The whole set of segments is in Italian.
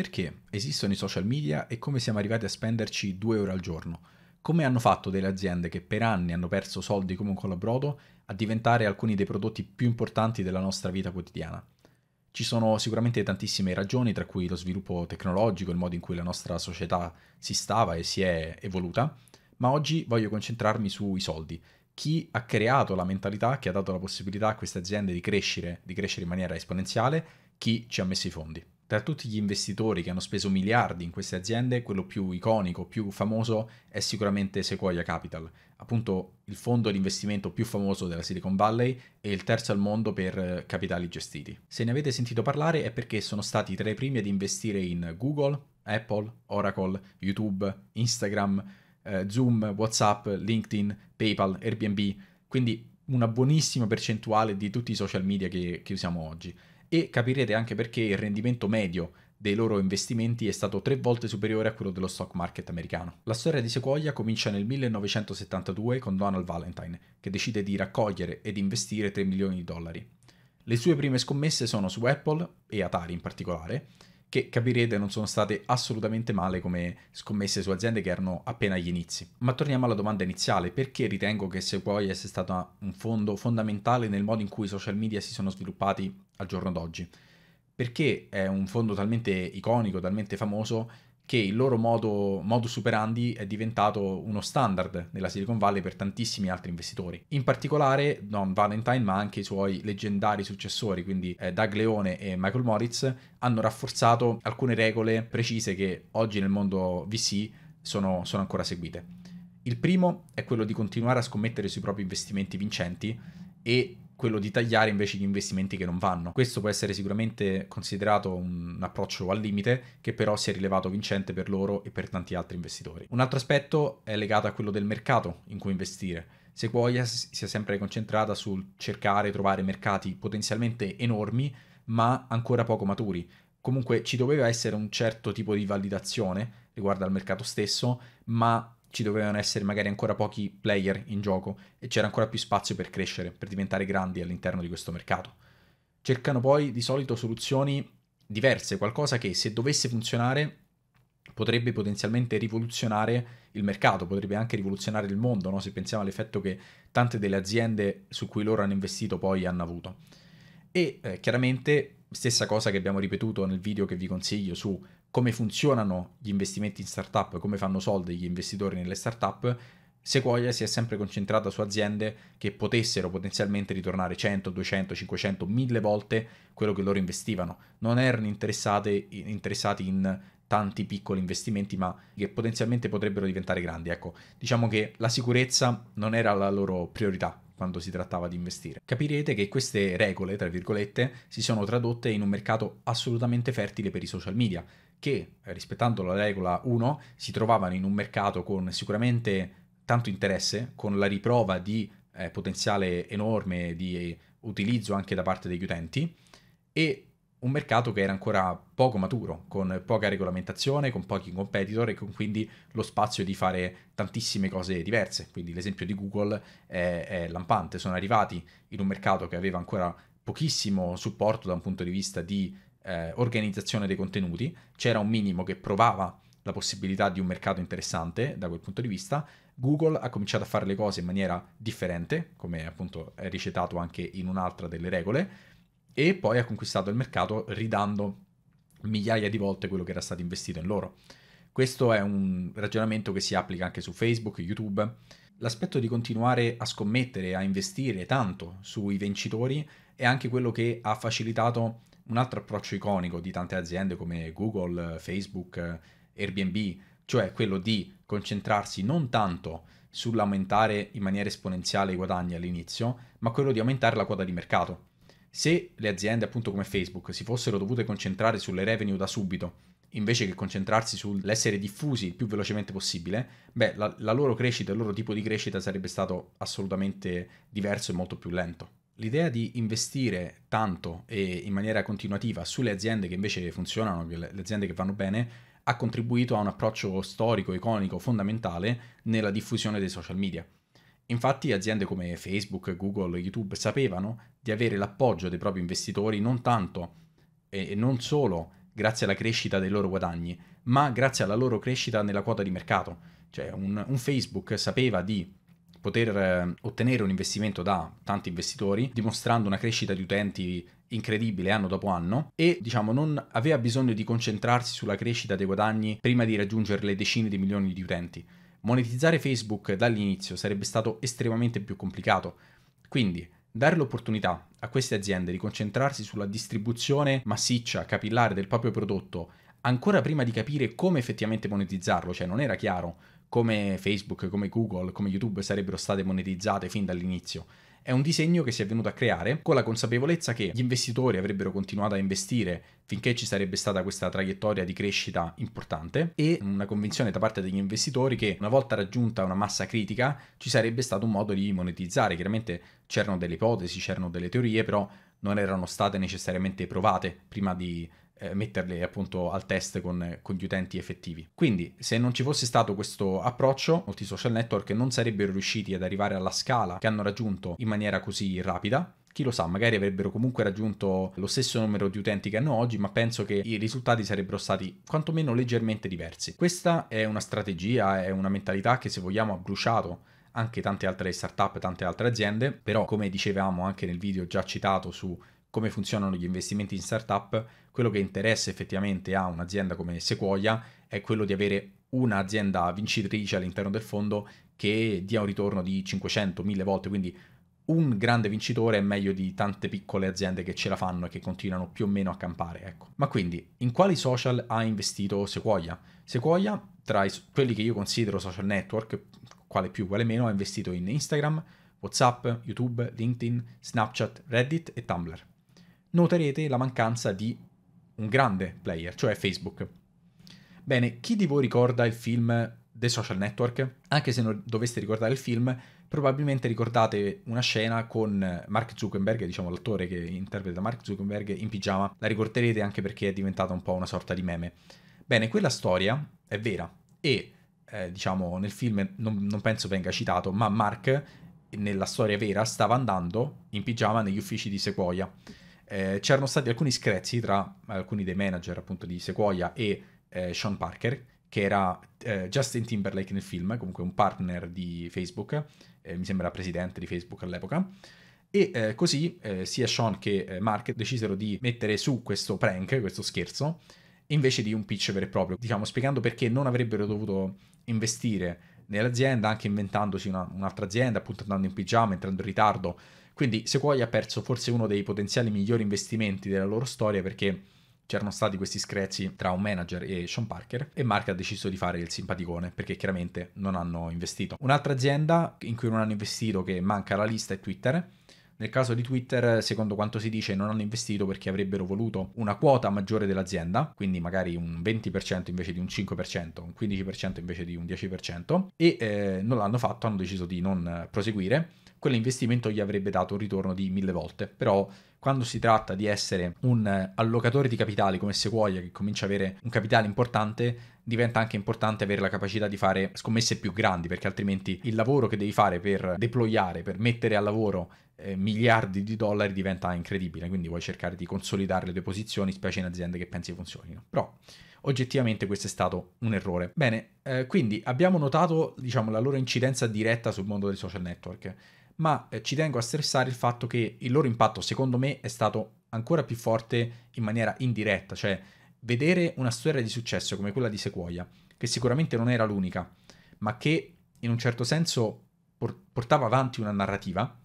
Perché esistono i social media e come siamo arrivati a spenderci due ore al giorno? Come hanno fatto delle aziende che per anni hanno perso soldi come un collabrodo a diventare alcuni dei prodotti più importanti della nostra vita quotidiana? Ci sono sicuramente tantissime ragioni, tra cui lo sviluppo tecnologico, il modo in cui la nostra società si stava e si è evoluta, ma oggi voglio concentrarmi sui soldi. Chi ha creato la mentalità che ha dato la possibilità a queste aziende di crescere, di crescere in maniera esponenziale, chi ci ha messo i fondi. Tra tutti gli investitori che hanno speso miliardi in queste aziende, quello più iconico, più famoso è sicuramente Sequoia Capital, appunto il fondo di investimento più famoso della Silicon Valley e il terzo al mondo per eh, capitali gestiti. Se ne avete sentito parlare è perché sono stati tra i primi ad investire in Google, Apple, Oracle, YouTube, Instagram, eh, Zoom, WhatsApp, LinkedIn, PayPal, Airbnb, quindi una buonissima percentuale di tutti i social media che, che usiamo oggi e capirete anche perché il rendimento medio dei loro investimenti è stato tre volte superiore a quello dello stock market americano. La storia di Sequoia comincia nel 1972 con Donald Valentine, che decide di raccogliere ed investire 3 milioni di dollari. Le sue prime scommesse sono su Apple e Atari in particolare, che capirete non sono state assolutamente male come scommesse su aziende che erano appena agli inizi. Ma torniamo alla domanda iniziale, perché ritengo che Sequoia sia stato un fondo fondamentale nel modo in cui i social media si sono sviluppati al giorno d'oggi? Perché è un fondo talmente iconico, talmente famoso, che il loro modo, modus operandi è diventato uno standard nella Silicon Valley per tantissimi altri investitori. In particolare non Valentine, ma anche i suoi leggendari successori, quindi eh, Doug Leone e Michael Moritz, hanno rafforzato alcune regole precise che oggi nel mondo VC sono, sono ancora seguite. Il primo è quello di continuare a scommettere sui propri investimenti vincenti e quello di tagliare invece gli investimenti che non vanno. Questo può essere sicuramente considerato un approccio al limite, che però si è rilevato vincente per loro e per tanti altri investitori. Un altro aspetto è legato a quello del mercato in cui investire. Sequoia si è sempre concentrata sul cercare e trovare mercati potenzialmente enormi, ma ancora poco maturi. Comunque ci doveva essere un certo tipo di validazione riguardo al mercato stesso, ma ci dovevano essere magari ancora pochi player in gioco e c'era ancora più spazio per crescere, per diventare grandi all'interno di questo mercato. Cercano poi di solito soluzioni diverse, qualcosa che se dovesse funzionare potrebbe potenzialmente rivoluzionare il mercato, potrebbe anche rivoluzionare il mondo, no? se pensiamo all'effetto che tante delle aziende su cui loro hanno investito poi hanno avuto. E eh, chiaramente stessa cosa che abbiamo ripetuto nel video che vi consiglio su come funzionano gli investimenti in startup, come fanno soldi gli investitori nelle startup, Sequoia si è sempre concentrata su aziende che potessero potenzialmente ritornare 100, 200, 500, 1000 volte quello che loro investivano. Non erano interessati in tanti piccoli investimenti, ma che potenzialmente potrebbero diventare grandi. Ecco, diciamo che la sicurezza non era la loro priorità quando si trattava di investire. Capirete che queste regole, tra virgolette, si sono tradotte in un mercato assolutamente fertile per i social media che, eh, rispettando la regola 1, si trovavano in un mercato con sicuramente tanto interesse, con la riprova di eh, potenziale enorme di eh, utilizzo anche da parte degli utenti e un mercato che era ancora poco maturo, con poca regolamentazione, con pochi competitor e con quindi lo spazio di fare tantissime cose diverse. Quindi l'esempio di Google è, è lampante, sono arrivati in un mercato che aveva ancora pochissimo supporto da un punto di vista di eh, organizzazione dei contenuti, c'era un minimo che provava la possibilità di un mercato interessante da quel punto di vista, Google ha cominciato a fare le cose in maniera differente, come appunto è ricetato anche in un'altra delle regole, e poi ha conquistato il mercato ridando migliaia di volte quello che era stato investito in loro. Questo è un ragionamento che si applica anche su Facebook e YouTube. L'aspetto di continuare a scommettere, a investire tanto sui vincitori è anche quello che ha facilitato un altro approccio iconico di tante aziende come Google, Facebook, Airbnb, cioè quello di concentrarsi non tanto sull'aumentare in maniera esponenziale i guadagni all'inizio, ma quello di aumentare la quota di mercato. Se le aziende appunto come Facebook si fossero dovute concentrare sulle revenue da subito, invece che concentrarsi sull'essere diffusi il più velocemente possibile, beh, la, la loro crescita, il loro tipo di crescita sarebbe stato assolutamente diverso e molto più lento. L'idea di investire tanto e in maniera continuativa sulle aziende che invece funzionano, le aziende che vanno bene, ha contribuito a un approccio storico, iconico, fondamentale nella diffusione dei social media. Infatti aziende come Facebook, Google, YouTube sapevano di avere l'appoggio dei propri investitori non tanto e non solo grazie alla crescita dei loro guadagni, ma grazie alla loro crescita nella quota di mercato. Cioè un, un Facebook sapeva di poter eh, ottenere un investimento da tanti investitori, dimostrando una crescita di utenti incredibile anno dopo anno e diciamo non aveva bisogno di concentrarsi sulla crescita dei guadagni prima di raggiungere le decine di milioni di utenti. Monetizzare Facebook dall'inizio sarebbe stato estremamente più complicato. Quindi dare l'opportunità a queste aziende di concentrarsi sulla distribuzione massiccia, capillare del proprio prodotto ancora prima di capire come effettivamente monetizzarlo, cioè non era chiaro come Facebook, come Google, come YouTube sarebbero state monetizzate fin dall'inizio. È un disegno che si è venuto a creare con la consapevolezza che gli investitori avrebbero continuato a investire finché ci sarebbe stata questa traiettoria di crescita importante e una convinzione da parte degli investitori che una volta raggiunta una massa critica ci sarebbe stato un modo di monetizzare. Chiaramente c'erano delle ipotesi, c'erano delle teorie, però non erano state necessariamente provate prima di eh, metterle appunto al test con, con, gli utenti effettivi. Quindi se non ci fosse stato questo approccio, molti social network non sarebbero riusciti ad arrivare alla scala che hanno raggiunto in maniera così rapida. Chi lo sa, magari avrebbero comunque raggiunto lo stesso numero di utenti che hanno oggi, ma penso che i risultati sarebbero stati quantomeno leggermente diversi. Questa è una strategia, è una mentalità che se vogliamo ha bruciato anche tante altre startup, tante altre aziende, però come dicevamo anche nel video già citato su come funzionano gli investimenti in startup, quello che interessa effettivamente a un'azienda come Sequoia è quello di avere un'azienda vincitrice all'interno del fondo che dia un ritorno di 500-1000 volte, quindi un grande vincitore è meglio di tante piccole aziende che ce la fanno e che continuano più o meno a campare, ecco. Ma quindi, in quali social ha investito Sequoia? Sequoia, tra i, quelli che io considero social network, quale più, quale meno, ha investito in Instagram, WhatsApp, YouTube, LinkedIn, Snapchat, Reddit e Tumblr noterete la mancanza di un grande player, cioè Facebook. Bene, chi di voi ricorda il film The Social Network? Anche se non doveste ricordare il film, probabilmente ricordate una scena con Mark Zuckerberg, diciamo l'attore che interpreta Mark Zuckerberg in pigiama, la ricorderete anche perché è diventata un po' una sorta di meme. Bene, quella storia è vera e eh, diciamo nel film non, non penso venga citato, ma Mark nella storia vera stava andando in pigiama negli uffici di Sequoia eh, c'erano stati alcuni screzi tra alcuni dei manager appunto di Sequoia e eh, Sean Parker, che era eh, Justin Timberlake nel film, comunque un partner di Facebook, eh, mi sembra presidente di Facebook all'epoca. E eh, così eh, sia Sean che Mark decisero di mettere su questo prank, questo scherzo, invece di un pitch vero e proprio, diciamo spiegando perché non avrebbero dovuto investire nell'azienda, anche inventandosi una, un'altra azienda, appunto andando in pigiama, entrando in ritardo, quindi Sequoia ha perso forse uno dei potenziali migliori investimenti della loro storia perché c'erano stati questi screzi tra un manager e Sean Parker e Mark ha deciso di fare il simpaticone perché chiaramente non hanno investito. Un'altra azienda in cui non hanno investito che manca la lista è Twitter nel caso di Twitter, secondo quanto si dice, non hanno investito perché avrebbero voluto una quota maggiore dell'azienda, quindi magari un 20% invece di un 5%, un 15% invece di un 10%, e eh, non l'hanno fatto, hanno deciso di non proseguire. Quell'investimento gli avrebbe dato un ritorno di mille volte, però quando si tratta di essere un allocatore di capitali come Sequoia che comincia ad avere un capitale importante, diventa anche importante avere la capacità di fare scommesse più grandi perché altrimenti il lavoro che devi fare per deployare, per mettere a lavoro eh, miliardi di dollari diventa incredibile, quindi vuoi cercare di consolidare le tue posizioni, specie in aziende che pensi funzionino. Però oggettivamente questo è stato un errore. Bene, eh, quindi abbiamo notato diciamo, la loro incidenza diretta sul mondo dei social network, ma eh, ci tengo a stressare il fatto che il loro impatto secondo me è stato ancora più forte in maniera indiretta, cioè vedere una storia di successo come quella di Sequoia, che sicuramente non era l'unica, ma che in un certo senso portava avanti una narrativa,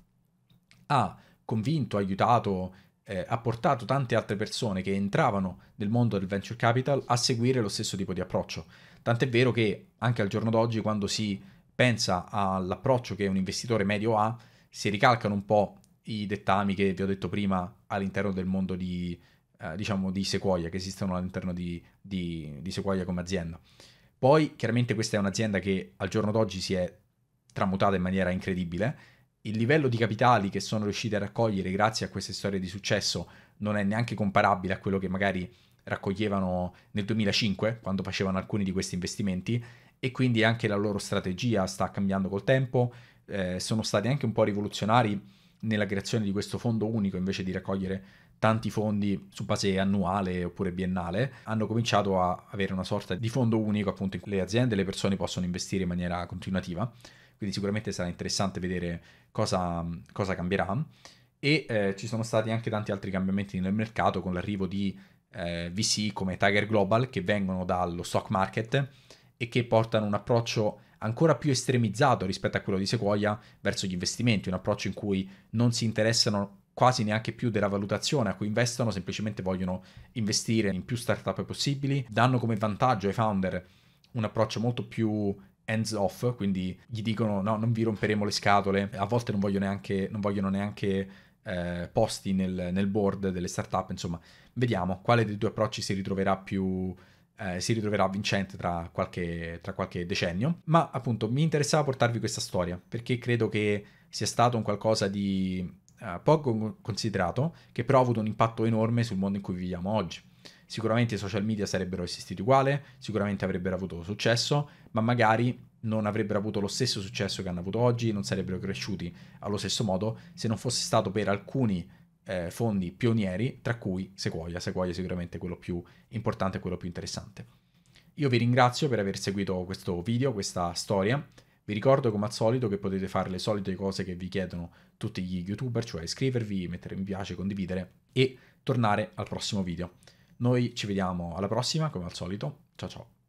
ha convinto, aiutato, eh, ha portato tante altre persone che entravano nel mondo del venture capital a seguire lo stesso tipo di approccio. Tant'è vero che anche al giorno d'oggi, quando si pensa all'approccio che un investitore medio ha, si ricalcano un po' i dettami che vi ho detto prima all'interno del mondo di, eh, diciamo, di Sequoia, che esistono all'interno di, di, di Sequoia come azienda. Poi, chiaramente, questa è un'azienda che al giorno d'oggi si è tramutata in maniera incredibile il livello di capitali che sono riusciti a raccogliere grazie a queste storie di successo non è neanche comparabile a quello che magari raccoglievano nel 2005 quando facevano alcuni di questi investimenti e quindi anche la loro strategia sta cambiando col tempo, eh, sono stati anche un po' rivoluzionari nella creazione di questo fondo unico invece di raccogliere tanti fondi su base annuale oppure biennale, hanno cominciato a avere una sorta di fondo unico appunto in cui le aziende e le persone possono investire in maniera continuativa quindi sicuramente sarà interessante vedere cosa, cosa cambierà. E eh, ci sono stati anche tanti altri cambiamenti nel mercato con l'arrivo di eh, VC come Tiger Global che vengono dallo stock market e che portano un approccio ancora più estremizzato rispetto a quello di Sequoia verso gli investimenti, un approccio in cui non si interessano quasi neanche più della valutazione a cui investono, semplicemente vogliono investire in più startup possibili, danno come vantaggio ai founder un approccio molto più hands off, quindi gli dicono no, non vi romperemo le scatole, a volte non, voglio neanche, non vogliono neanche eh, posti nel, nel, board delle startup, insomma, vediamo quale dei due approcci si ritroverà più... Eh, si ritroverà vincente tra qualche, tra qualche decennio, ma appunto mi interessava portarvi questa storia perché credo che sia stato un qualcosa di eh, poco considerato, che però ha avuto un impatto enorme sul mondo in cui viviamo oggi. Sicuramente i social media sarebbero esistiti uguali, sicuramente avrebbero avuto successo, ma magari non avrebbero avuto lo stesso successo che hanno avuto oggi, non sarebbero cresciuti allo stesso modo se non fosse stato per alcuni eh, fondi pionieri, tra cui Sequoia. Sequoia è sicuramente quello più importante quello più interessante. Io vi ringrazio per aver seguito questo video, questa storia. Vi ricordo come al solito che potete fare le solite cose che vi chiedono tutti gli youtuber, cioè iscrivervi, mettere mi piace, condividere e tornare al prossimo video. Noi ci vediamo alla prossima, come al solito. Ciao ciao.